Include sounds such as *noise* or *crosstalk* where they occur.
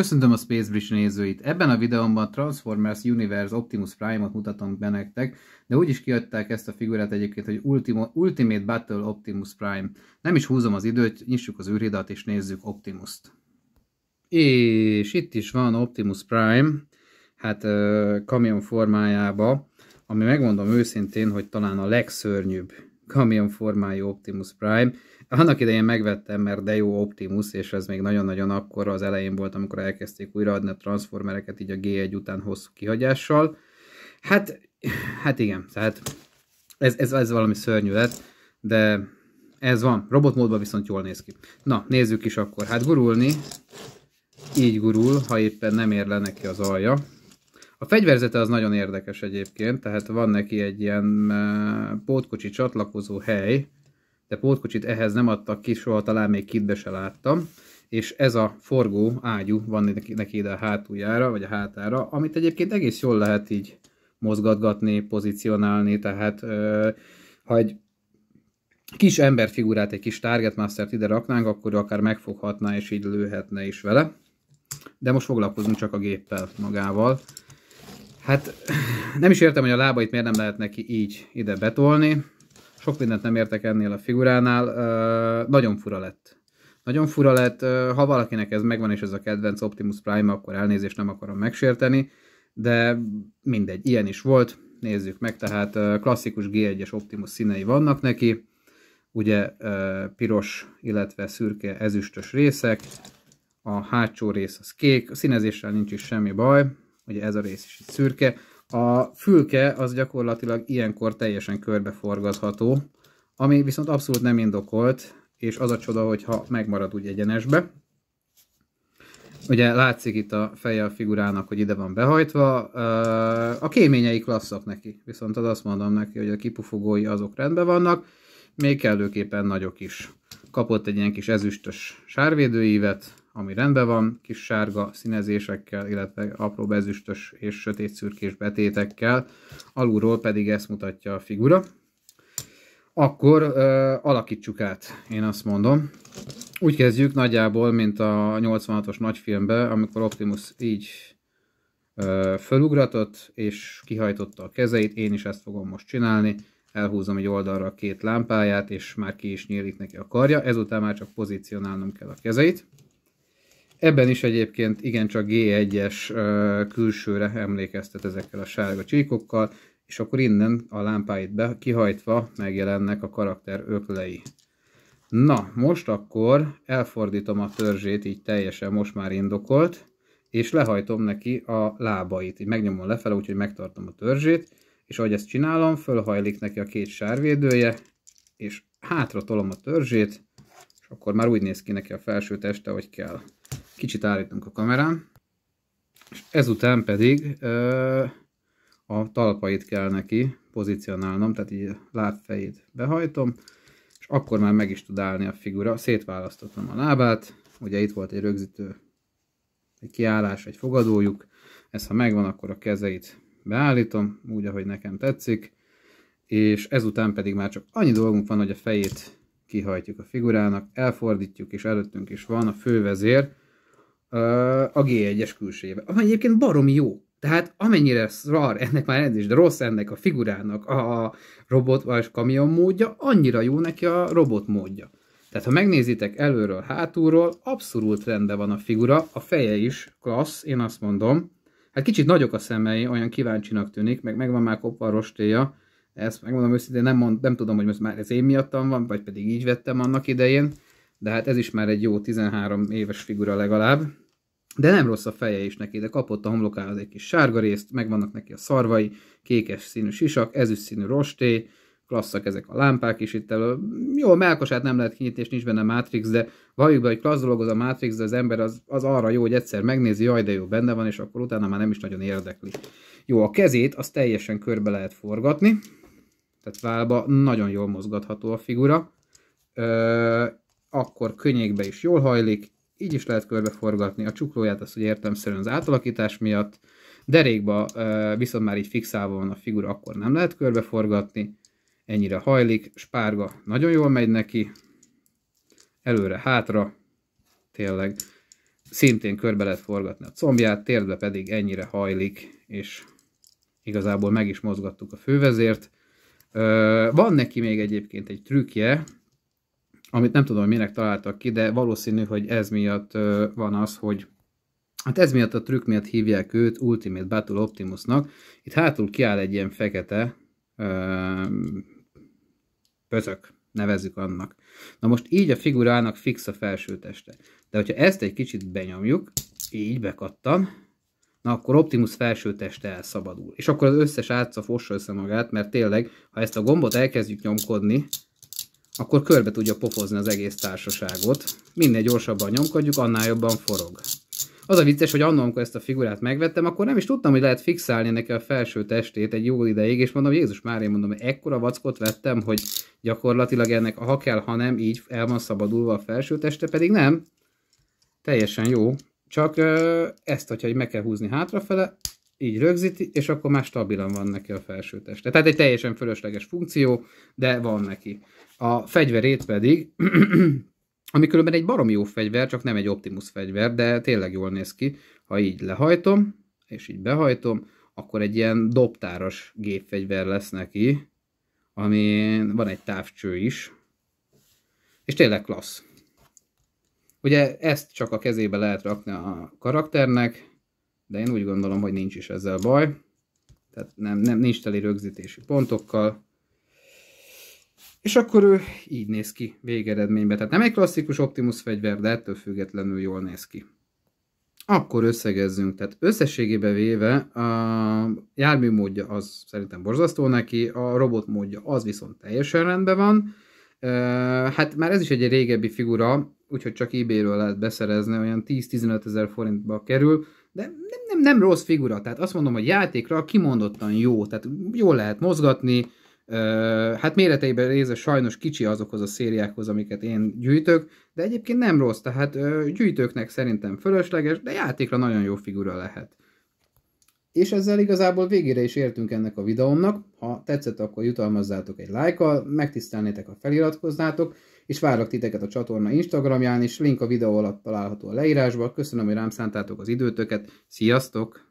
Köszöntöm a Space Bridge nézőit! Ebben a videómban Transformers Universe Optimus Prime-ot mutatom be nektek, de úgy is kiadták ezt a figurát egyébként, hogy Ultimate Battle Optimus Prime. Nem is húzom az időt, nyissuk az űridat és nézzük Optimust. És itt is van Optimus Prime, hát kamion formájába, ami megmondom őszintén, hogy talán a legszörnyűbb kamion formájú Optimus Prime annak idején megvettem, mert de jó Optimus, és ez még nagyon-nagyon akkor az elején volt, amikor elkezdték újraadni a Transformereket így a G1 után hosszú kihagyással. Hát, hát igen, tehát ez, ez, ez valami szörnyű lett, de ez van. Robotmódban viszont jól néz ki. Na, nézzük is akkor. Hát gurulni, így gurul, ha éppen nem ér le neki az alja. A fegyverzete az nagyon érdekes egyébként, tehát van neki egy ilyen eh, pótkocsi csatlakozó hely, de pótkocsit ehhez nem adtak ki, soha talán még kitbe se láttam, és ez a forgó ágyú van neki, neki ide a hátuljára, vagy a hátára, amit egyébként egész jól lehet így mozgatgatni, pozícionálni, tehát ha egy kis emberfigurát, egy kis targetmastert ide raknánk, akkor akár megfoghatná és így lőhetne is vele. De most foglalkozunk csak a géppel magával. Hát nem is értem, hogy a lábait miért nem lehet neki így ide betolni sok mindent nem értek ennél a figuránál, uh, nagyon fura lett. Nagyon fura lett, uh, ha valakinek ez megvan, és ez a kedvenc Optimus Prime, akkor elnézést nem akarom megsérteni, de mindegy, ilyen is volt, nézzük meg, tehát uh, klasszikus G1-es Optimus színei vannak neki, ugye piros, illetve szürke ezüstös részek, a hátsó rész az kék, a színezéssel nincs is semmi baj, ugye ez a rész is szürke, a fülke az gyakorlatilag ilyenkor teljesen körbeforgatható, ami viszont abszolút nem indokolt, és az a csoda, hogyha megmarad úgy egyenesbe. Ugye látszik itt a feje a figurának, hogy ide van behajtva. A kéményei klasszak neki, viszont az azt mondom neki, hogy a kipufogói azok rendben vannak, még kellőképpen nagyok is. Kapott egy ilyen kis ezüstös sárvédőívet, ami rendben van, kis sárga színezésekkel, illetve apró bezüstös és sötét szürkés betétekkel, alulról pedig ezt mutatja a figura. Akkor ö, alakítsuk át, én azt mondom. Úgy kezdjük nagyjából, mint a 86-os nagyfilmbe, amikor Optimus így ö, fölugratott, és kihajtotta a kezeit, én is ezt fogom most csinálni, elhúzom egy oldalra a két lámpáját, és már ki is nyílik neki a karja, ezután már csak pozícionálnom kell a kezeit. Ebben is egyébként igencsak G1-es külsőre emlékeztet ezekkel a sárga csíkokkal, és akkor innen a lámpáit be, kihajtva megjelennek a karakter öklei. Na, most akkor elfordítom a törzsét, így teljesen most már indokolt, és lehajtom neki a lábait. Így megnyomom lefele, úgyhogy megtartom a törzsét, és ahogy ezt csinálom, fölhajlik neki a két sárvédője, és hátra tolom a törzsét, és akkor már úgy néz ki neki a felső teste, hogy kell. Kicsit állítunk a kamerán. És ezután pedig ö, a talpait kell neki pozícionálnom, tehát így lábfejét behajtom, és akkor már meg is tud állni a figura. Szétválasztottam a lábát, ugye itt volt egy rögzítő, egy kiállás, egy fogadójuk, ez ha megvan, akkor a kezeit beállítom, úgy, ahogy nekem tetszik, és ezután pedig már csak annyi dolgunk van, hogy a fejét kihajtjuk a figurának, elfordítjuk, és előttünk is van a fővezér, a G1-es külsejével, ami egyébként baromi jó. Tehát amennyire szar ennek már is, de rossz ennek a figurának a robot vagy kamion módja, annyira jó neki a robot módja. Tehát ha megnézitek előről, hátulról, abszolút rendben van a figura, a feje is klassz, én azt mondom. Hát kicsit nagyok a szemei, olyan kíváncsinak tűnik, meg megvan már kopva a rostéja. Ezt megmondom őszintén, nem, mond, nem tudom, hogy most már ez én miattam van, vagy pedig így vettem annak idején de hát ez is már egy jó 13 éves figura legalább. De nem rossz a feje is neki, de kapott a homlokához egy kis sárga részt, megvannak neki a szarvai, kékes színű sisak, ezüst színű rosté, klasszak ezek a lámpák is itt elő. Jó, a melkosát nem lehet kinyitni, és nincs benne Matrix, de valljuk be, hogy klassz dolog az a Matrix, de az ember az, az arra jó, hogy egyszer megnézi, jaj, de jó, benne van, és akkor utána már nem is nagyon érdekli. Jó, a kezét az teljesen körbe lehet forgatni, tehát válba nagyon jól mozgatható a figura, Ö, akkor könnyékbe is jól hajlik, így is lehet körbeforgatni, a csuklóját azt értem szerint az átalakítás miatt, derékba viszont már így fixálva van a figura, akkor nem lehet körbeforgatni, ennyire hajlik, spárga nagyon jól megy neki, előre-hátra, tényleg, szintén körbe lehet forgatni a combját, térdbe pedig ennyire hajlik, és igazából meg is mozgattuk a fővezért. Van neki még egyébként egy trükkje, amit nem tudom, hogy minek találtak ki, de valószínű, hogy ez miatt van az, hogy Hát ez miatt a trükk miatt hívják őt Ultimate Battle Optimusnak. Itt hátul kiáll egy ilyen fekete pötök, nevezzük annak. Na most így a figurának fix a felső teste. De hogyha ezt egy kicsit benyomjuk, így bekattan, na akkor Optimus felső teste elszabadul. És akkor az összes átca fossa össze magát, mert tényleg, ha ezt a gombot elkezdjük nyomkodni, akkor körbe tudja pofozni az egész társaságot. Minél gyorsabban nyomkodjuk, annál jobban forog. Az a vicces, hogy annak, amikor ezt a figurát megvettem, akkor nem is tudtam, hogy lehet fixálni neki a felső testét egy jó ideig, és mondom, Jézus már én mondom, hogy ekkora vackot vettem, hogy gyakorlatilag ennek ha kell, ha nem, így el van szabadulva a felső teste, pedig nem. Teljesen jó. Csak ezt, hogyha meg kell húzni hátrafele, így rögzíti, és akkor már stabilan van neki a felső teste. Tehát egy teljesen fölösleges funkció, de van neki. A fegyverét pedig, *clears throat* ami különben egy baromi jó fegyver, csak nem egy Optimus fegyver, de tényleg jól néz ki, ha így lehajtom, és így behajtom, akkor egy ilyen dobtáros gépfegyver lesz neki, ami van egy távcső is, és tényleg klassz. Ugye ezt csak a kezébe lehet rakni a karakternek, de én úgy gondolom, hogy nincs is ezzel baj. Tehát nem, nem, nincs teli rögzítési pontokkal. És akkor ő így néz ki végeredményben. Tehát nem egy klasszikus Optimus fegyver, de ettől függetlenül jól néz ki. Akkor összegezzünk. Tehát összességében véve a jármű módja az szerintem borzasztó neki, a robot módja az viszont teljesen rendben van. Hát már ez is egy régebbi figura, úgyhogy csak ebay lehet beszerezni, olyan 10-15 ezer forintba kerül de nem, nem, nem rossz figura, tehát azt mondom, hogy játékra kimondottan jó, tehát jól lehet mozgatni, hát méreteiben része sajnos kicsi azokhoz a szériákhoz, amiket én gyűjtök, de egyébként nem rossz, tehát gyűjtőknek szerintem fölösleges, de játékra nagyon jó figura lehet. És ezzel igazából végére is értünk ennek a videómnak. Ha tetszett, akkor jutalmazzátok egy lájkkal, megtisztelnétek, ha feliratkoznátok, és várlak titeket a csatorna Instagramján is, link a videó alatt található a leírásban. Köszönöm, hogy rám szántátok az időtöket. Sziasztok!